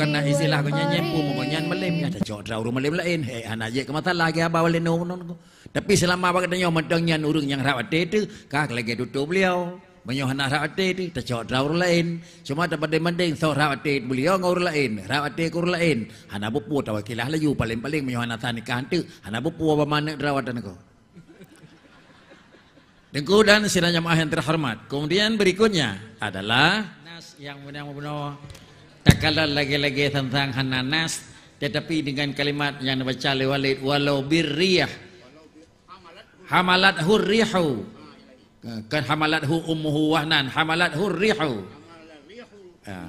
Karena istilah oh, kau nyanyi pun mau nyanyi melim ada jauh jauh lain hei anak je kau mata lagi apa boleh nunggu nunggu tapi selama apa kita nyom mendeng yang urung yang rawat itu kau lagi duduk beliau menyuruh anak rawat itu ada jauh lain cuma dapat mending so rawat itu beliau ngur lain rawat itu ngur lain anak bupu tahu kilah layu paling paling menyuruh anak tani kantu anak bupu apa mana rawat dan kau Dengku dan sidang jamaah yang terhormat. Kemudian berikutnya adalah nas yang mudah membunuh. Takalah lagi-lagi tentang hananas tetapi dengan kalimat yang dibaca oleh Walid walau birriyah hamalat hurrihu kan hamalat hu ummuhu wahnan hamalat hurrihu ha. Ah.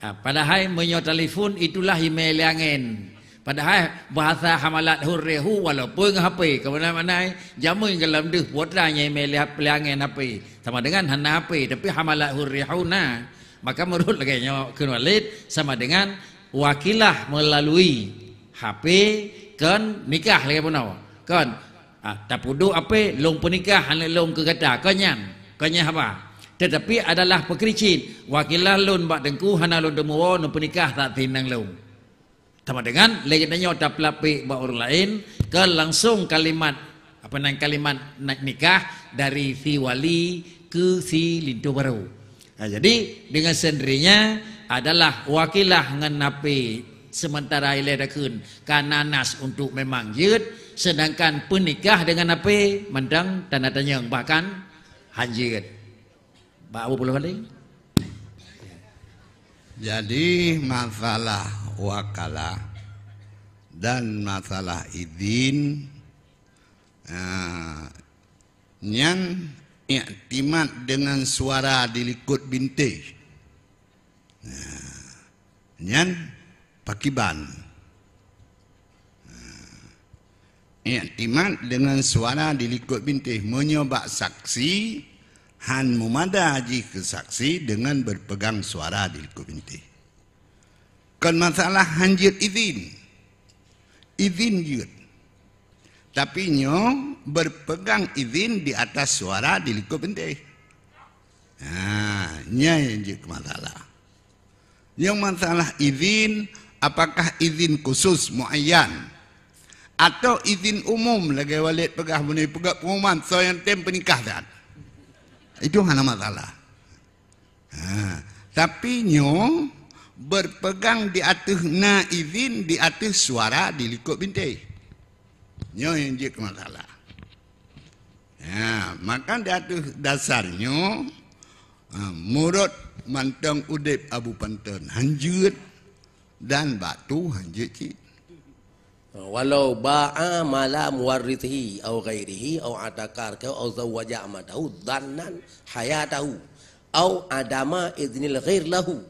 Ah, padahal menyo telefon itulah himel yang ini. Padahal bahasa hamalat hurrehu walaupun hape ke mana-mana jamu ing dalam de puatlah nyai melihat peliang hape sama dengan hana hape tapi hamalat hurrehu na maka menurut lagi nyo kun walid sama dengan wakilah melalui hape kan nikah lagi pun awak kan ah, tak pudu hape long pernikah hanya long ke kata kanyan kanyan apa tetapi adalah pekericin wakilah lun bak dengku hana lun demuwa nu pernikah tak tinang long sama dengan nanya ada pelapi baur lain ke langsung kalimat apa nang kalimat nak nikah dari si wali ke si lindu baru nah, ha, jadi dengan sendirinya adalah wakilah dengan napi sementara ile dakun karena nas untuk memang yud sedangkan penikah dengan napi mendang tanda tanya bahkan hanjir Bawa puluh lagi. jadi masalah wakalah dan masalah izin uh, yang iktimat dengan suara dilikut bintik uh, yang pakiban ah, iktimat dengan suara dilikut bintik menyobak saksi han memada haji ke saksi dengan berpegang suara dilikut bintik Bukan masalah hanjir izin. Izin yud. Tapi nyo berpegang izin di atas suara di lingkup ente. Nah, ha, nyo yang jadi masalah. Yang masalah izin, apakah izin khusus muayyan? Atau izin umum lagi walid pegah bunyi pegah pengumuman so yang tem penikah kan? Itu hanya masalah. Nah, ha, tapi nyong berpegang di atas na izin di atas suara di likut bintai nyo yang jik masalah ya maka di atas dasarnya ha, murut mantang udip abu pantun hanjut dan batu hanjut cik walau ba'a malam warithi au ghairihi au atakar ke au zawwaja amadahu dannan hayatahu au adama iznil ghair lahu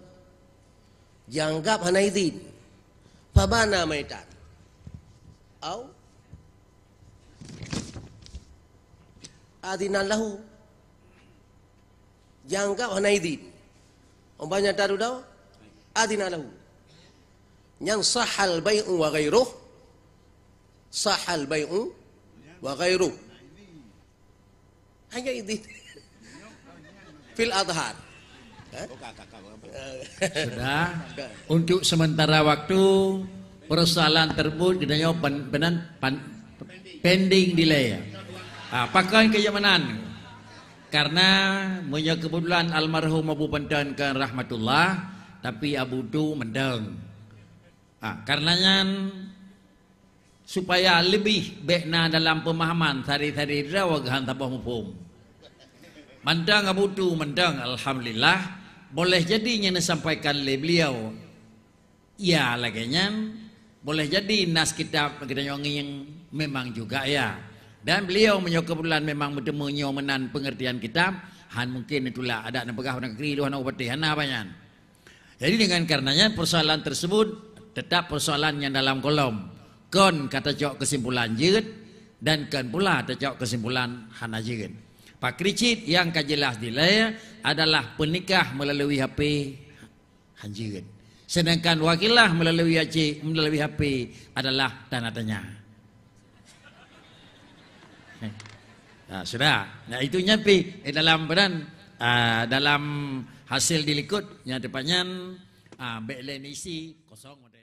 dianggap hana izin fabana maitan au adinan lahu dianggap hana izin umpanya taru dau adinan lahu yang sahal bai'u wa ghairuh sahal bai'u wa ghairuh hanya izin fil adhar Eh? Oh, Sudah. Untuk sementara waktu persoalan terbut di dalam pen, pending delay. Apakah ah, kejamanan? Karena punya kebetulan almarhum Abu Pendan ke rahmatullah, tapi Abu Tu mendeng. Ah, karenanya supaya lebih bekna dalam pemahaman tari-tari rawa gahan tabah mufum. Mendang Abu Tu mendang, alhamdulillah boleh jadi yang disampaikan oleh beliau ya lagi boleh jadi nas kitab kita yang memang juga ya dan beliau menyokap bulan memang bertemu nyomenan pengertian kitab han mungkin itulah ada nampakah orang kiri luhan obati hana yang? jadi dengan karenanya persoalan tersebut tetap persoalan yang dalam kolom kon kata cok kesimpulan jid dan kan pula kata cok kesimpulan hana jid Pak Ricit yang kajelas di layar adalah penikah melalui HP hanjirin. Kan? Sedangkan wakilah melalui AC melalui HP adalah tanda tanya. Nah, ha, sudah. Nah, itu nyapi eh, dalam beran uh, dalam hasil dilikut yang depannya uh, BLNC kosong.